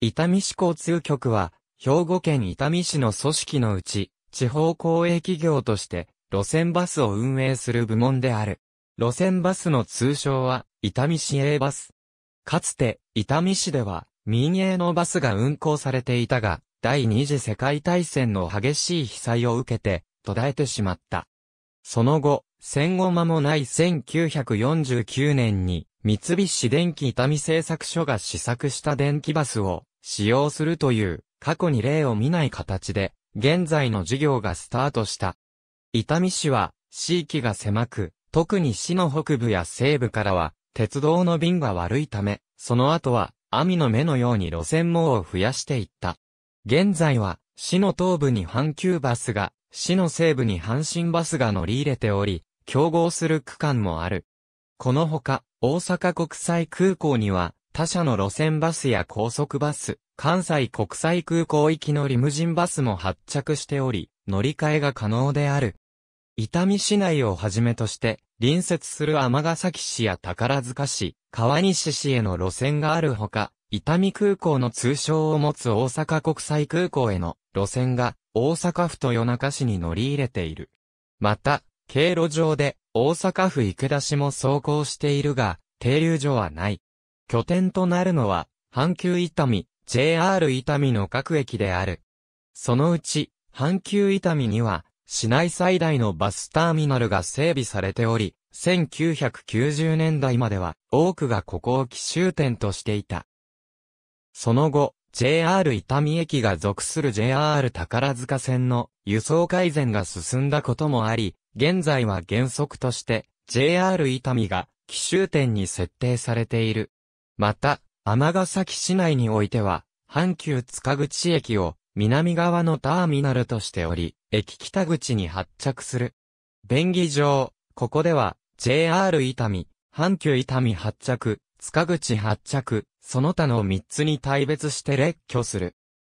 伊丹市交通局は、兵庫県伊丹市の組織のうち、地方公営企業として、路線バスを運営する部門である。路線バスの通称は、伊丹市営バス。かつて、伊丹市では、民営のバスが運行されていたが、第二次世界大戦の激しい被災を受けて、途絶えてしまった。その後、戦後間もない1949年に、三菱電機伊丹製作所が試作した電気バスを使用するという過去に例を見ない形で現在の事業がスタートした。伊丹市は地域が狭く、特に市の北部や西部からは鉄道の便が悪いため、その後は網の目のように路線網を増やしていった。現在は市の東部に阪急バスが、市の西部に阪神バスが乗り入れており、競合する区間もある。このほか、大阪国際空港には、他社の路線バスや高速バス、関西国際空港行きのリムジンバスも発着しており、乗り換えが可能である。伊丹市内をはじめとして、隣接する尼崎市や宝塚市、川西市への路線があるほか、伊丹空港の通称を持つ大阪国際空港への路線が大阪府と夜中市に乗り入れている。また、経路上で大阪府池田市も走行しているが、停留所はない。拠点となるのは、阪急伊丹、JR 伊丹の各駅である。そのうち、阪急伊丹には、市内最大のバスターミナルが整備されており、1990年代までは多くがここを奇襲点としていた。その後、JR 伊丹駅が属する JR 宝塚線の輸送改善が進んだこともあり、現在は原則として JR 伊丹が奇襲店に設定されている。また、尼崎市内においては、阪急塚口駅を南側のターミナルとしており、駅北口に発着する。便宜上、ここでは JR 伊丹、阪急伊丹発着、塚口発着、その他の3つに対別して列挙する。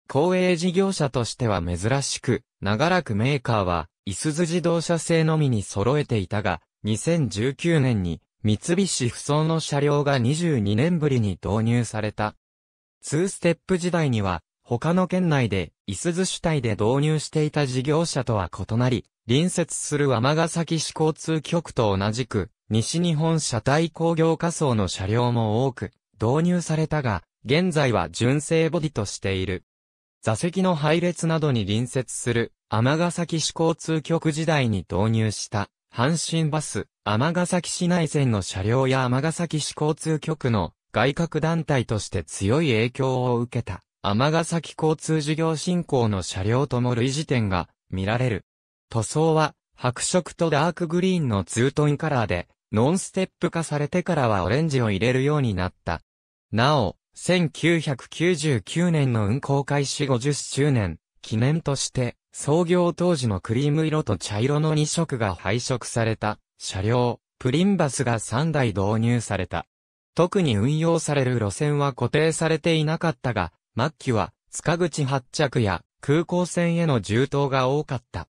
公営事業者としては珍しく、長らくメーカーは、いすゞ自動車製のみに揃えていたが、2019年に三菱不走の車両が22年ぶりに導入された。2ステップ時代には、他の県内で、いすゞ主体で導入していた事業者とは異なり、隣接する尼崎市交通局と同じく、西日本車体工業仮想の車両も多く、導入されたが、現在は純正ボディとしている。座席の配列などに隣接する尼崎市交通局時代に導入した、阪神バス、尼崎市内線の車両や尼崎市交通局の外郭団体として強い影響を受けた、尼崎交通事業振興の車両とも類似点が見られる。塗装は、白色とダークグリーンのツートンカラーで、ノンステップ化されてからはオレンジを入れるようになった。なお、1999年の運行開始50周年、記念として、創業当時のクリーム色と茶色の2色が配色された車両、プリンバスが3台導入された。特に運用される路線は固定されていなかったが、末期は塚口発着や空港線への重当が多かった。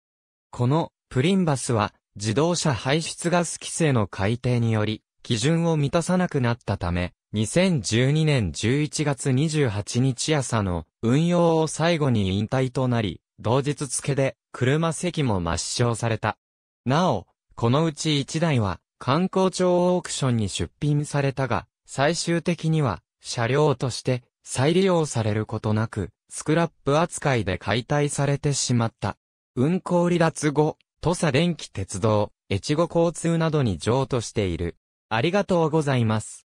このプリンバスは自動車排出ガス規制の改定により基準を満たさなくなったため、2012年11月28日朝の運用を最後に引退となり、同日付で、車席も抹消された。なお、このうち1台は、観光庁オークションに出品されたが、最終的には、車両として、再利用されることなく、スクラップ扱いで解体されてしまった。運行離脱後、土佐電気鉄道、越後交通などに譲渡している。ありがとうございます。